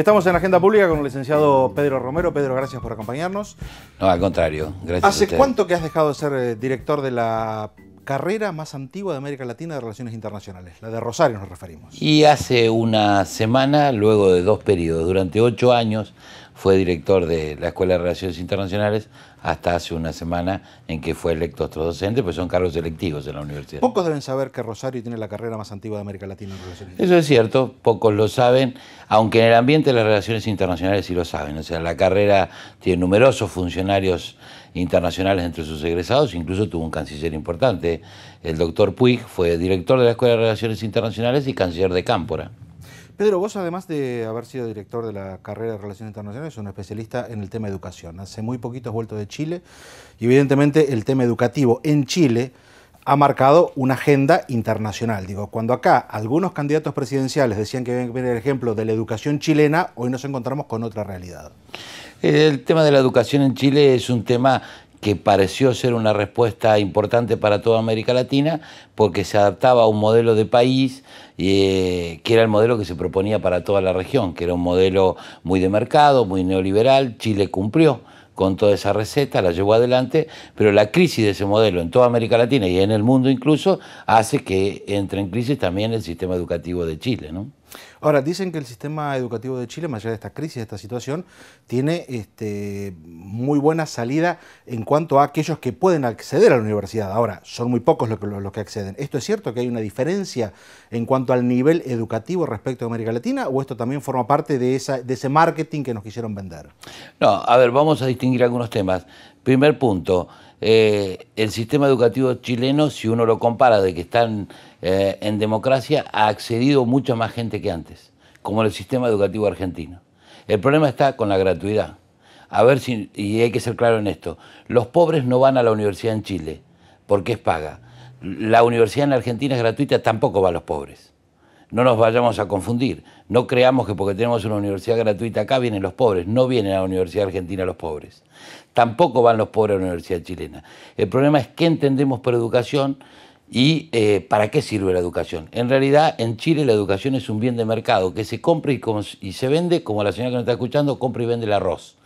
Estamos en la Agenda Pública con el licenciado Pedro Romero. Pedro, gracias por acompañarnos. No, al contrario, gracias. ¿Hace cuánto que has dejado de ser eh, director de la carrera más antigua de América Latina de Relaciones Internacionales, la de Rosario nos referimos. Y hace una semana, luego de dos periodos, durante ocho años, fue director de la Escuela de Relaciones Internacionales hasta hace una semana en que fue electo otro docente, pues son cargos electivos en la universidad. Pocos deben saber que Rosario tiene la carrera más antigua de América Latina en relaciones internacionales. Eso es cierto, pocos lo saben, aunque en el ambiente de las relaciones internacionales sí lo saben. O sea, la carrera tiene numerosos funcionarios internacionales entre sus egresados, incluso tuvo un canciller importante. El doctor Puig fue director de la Escuela de Relaciones Internacionales y canciller de Cámpora. Pedro, vos además de haber sido director de la carrera de Relaciones Internacionales, es un especialista en el tema educación. Hace muy poquito has vuelto de Chile y evidentemente el tema educativo en Chile ha marcado una agenda internacional. Digo, cuando acá algunos candidatos presidenciales decían que iban el ejemplo de la educación chilena, hoy nos encontramos con otra realidad. El tema de la educación en Chile es un tema que pareció ser una respuesta importante para toda América Latina, porque se adaptaba a un modelo de país eh, que era el modelo que se proponía para toda la región, que era un modelo muy de mercado, muy neoliberal. Chile cumplió con toda esa receta, la llevó adelante, pero la crisis de ese modelo en toda América Latina y en el mundo incluso hace que entre en crisis también el sistema educativo de Chile. ¿no? Ahora, dicen que el sistema educativo de Chile, más allá de esta crisis, de esta situación, tiene este, muy buena salida en cuanto a aquellos que pueden acceder a la universidad. Ahora, son muy pocos los que, acceden. ¿Esto es cierto que hay una diferencia en cuanto al nivel educativo respecto a América Latina o esto también forma parte de, esa, de ese marketing que nos quisieron vender? No, a ver, vamos a distinguir algunos temas. Primer punto, eh, el sistema educativo chileno, si uno lo compara de que están eh, en democracia ha accedido mucha más gente que antes, como en el sistema educativo argentino. El problema está con la gratuidad. A ver si, y hay que ser claro en esto, los pobres no van a la universidad en Chile porque es paga. La universidad en Argentina es gratuita, tampoco van a los pobres. No nos vayamos a confundir. No creamos que porque tenemos una universidad gratuita acá vienen los pobres. No vienen a la Universidad Argentina los pobres. Tampoco van los pobres a la Universidad Chilena. El problema es que entendemos por educación, ¿Y eh, para qué sirve la educación? En realidad, en Chile la educación es un bien de mercado que se compra y, y se vende, como la señora que nos está escuchando, compra y vende el arroz.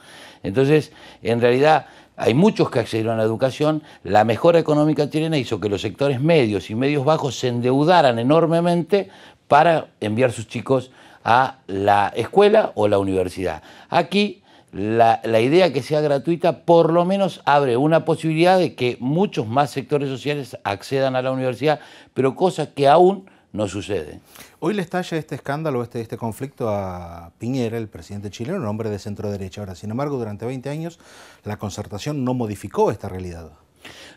Entonces, en realidad, hay muchos que accedieron a la educación. La mejora económica chilena hizo que los sectores medios y medios bajos se endeudaran enormemente para enviar sus chicos a la escuela o la universidad. Aquí la, idea que sea gratuita por lo menos abre una posibilidad de que muchos más sectores sociales accedan a la universidad, pero cosa que aún no sucede. Hoy le estalla este escándalo, este, este conflicto a Piñera, el presidente chileno, un hombre de centro derecha. Ahora, sin embargo, durante 20 años la concertación no modificó esta realidad.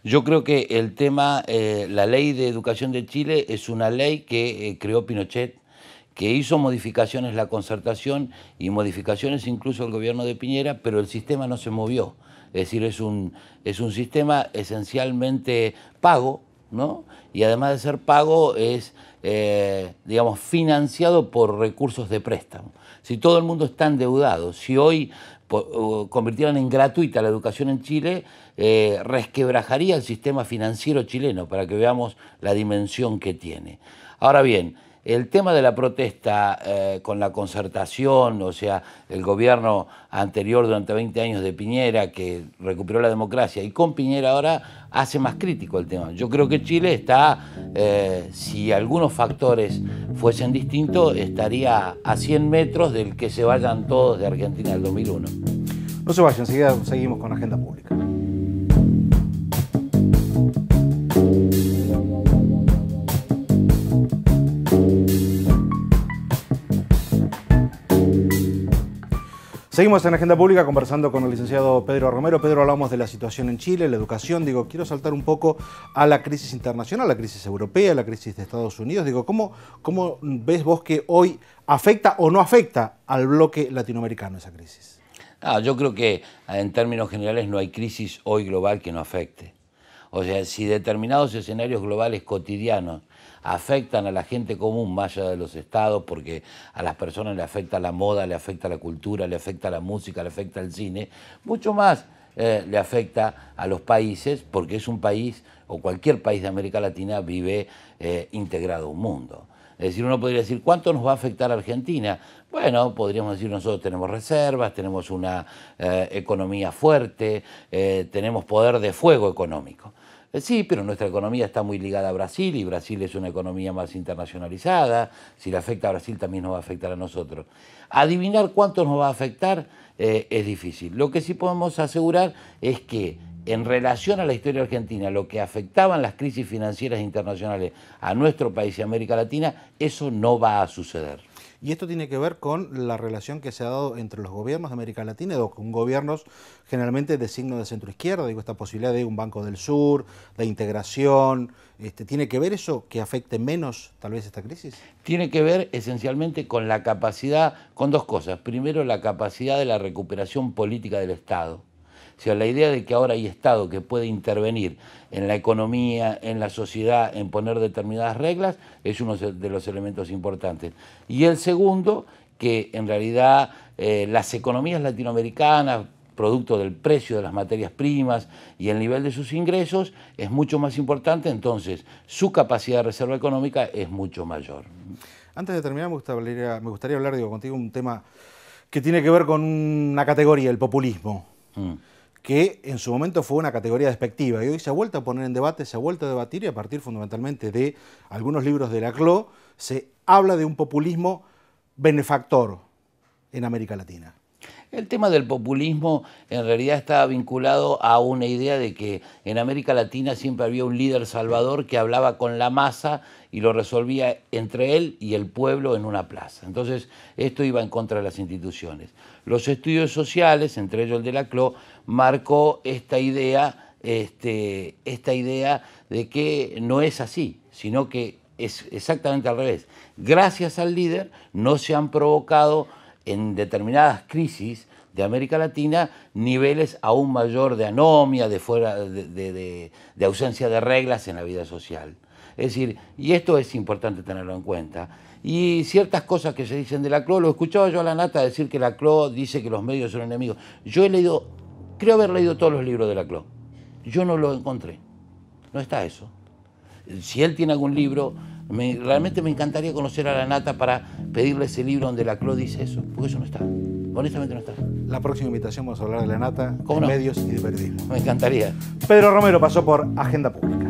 Yo creo que el tema, eh, la ley de educación de Chile es una ley que eh, creó Pinochet, que hizo modificaciones la concertación y modificaciones incluso el gobierno de Piñera, pero el sistema no se movió. Es decir, es un, es un sistema esencialmente pago, ¿no? Y además de ser pago, es, eh, digamos, financiado por recursos de préstamo. Si todo el mundo está endeudado, si hoy convirtieran en gratuita la educación en Chile, eh, resquebrajaría el sistema financiero chileno para que veamos la dimensión que tiene. Ahora bien, el tema de la protesta eh, con la concertación, o sea, el gobierno anterior durante 20 años de Piñera que recuperó la democracia y con Piñera ahora hace más crítico el tema. Yo creo que Chile está, eh, si algunos factores fuesen distintos, estaría a 100 metros del que se vayan todos de Argentina al 2001. No se vayan, seguimos con la Agenda Pública. Seguimos en Agenda Pública conversando con el licenciado Pedro Romero. Pedro, hablamos de la situación en Chile, la educación. Digo, quiero saltar un poco a la crisis internacional, a la crisis europea, a la crisis de Estados Unidos. Digo, ¿cómo, ves vos que hoy afecta o no afecta al bloque latinoamericano esa crisis? yo creo que ah, en términos generales no hay crisis hoy global que no afecte. O sea, si determinados escenarios globales cotidianos afectan a la gente común más allá de los estados, porque a las personas le afecta la moda, le afecta la cultura, le afecta la música, le afecta el cine, mucho más eh, le afecta a los países, porque es un país, o cualquier país de América Latina vive eh, integrado integrado un mundo. Es decir, uno podría decir, ¿cuánto nos va a afectar a Argentina? Bueno, podríamos decir, nosotros tenemos reservas, tenemos una eh, economía fuerte, tenemos poder de fuego económico. Eh, sí, pero nuestra economía está muy ligada a Brasil y Brasil es una economía más internacionalizada. Si le afecta a Brasil también nos va a afectar a nosotros. Adivinar cuánto nos va a afectar eh, es difícil. Lo que sí podemos asegurar es que en relación a la historia argentina, lo que afectaban las crisis financieras internacionales a nuestro país y América Latina, eso no va a suceder. Y esto tiene que ver con la relación que se ha dado entre los gobiernos de América Latina, con gobiernos generalmente de signo de centro izquierda, digo, esta posibilidad de un Banco del Sur, de integración, este, ¿tiene que ver eso que afecte menos tal vez esta crisis? Tiene que ver esencialmente con la capacidad, con dos cosas. Primero, la capacidad de la recuperación política del Estado o sea, la idea de que ahora hay Estado que puede intervenir en la economía, en la sociedad, en poner determinadas reglas, es uno de los elementos importantes. Y el segundo, que en realidad eh, las economías latinoamericanas, producto del precio de las materias primas y el nivel de sus ingresos es mucho más importante, entonces su capacidad de reserva económica es mucho mayor. Antes de terminar, me gustaría, hablar digo, contigo un tema que tiene que ver con una categoría, el populismo. Mm que en su momento fue una categoría despectiva y hoy se ha vuelto a poner en debate, se ha vuelto a debatir y a partir fundamentalmente de algunos libros de la CLO se habla de un populismo benefactor en América Latina. El tema del populismo en realidad estaba vinculado a una idea de que en América Latina siempre había un líder salvador que hablaba con la masa y lo resolvía entre él y el pueblo en una plaza. Entonces, esto iba en contra de las instituciones. Los estudios sociales, entre ellos el de la CLO, marcó esta idea, este, esta idea de que no es así, sino que es exactamente al revés. Gracias al líder no se han provocado en determinadas crisis de América Latina niveles aún mayor de anomia, de, fuera, de, ausencia de reglas en la vida social. Es decir, y esto es importante tenerlo en cuenta. Y ciertas cosas que se dicen de la CLO, lo escuchaba yo a la nata decir que la CLO dice que los medios son enemigos. Yo he leído, creo haber leído todos los libros de la CLO. Yo no lo encontré. No está eso. Si él tiene algún libro realmente me encantaría conocer a la Nata para pedirle ese libro donde la Clo dice eso, porque eso no está. Honestamente no está. La próxima invitación vamos a hablar de la Nata, con medios y de periodismo. Me encantaría. Pedro Romero pasó por Agenda Pública.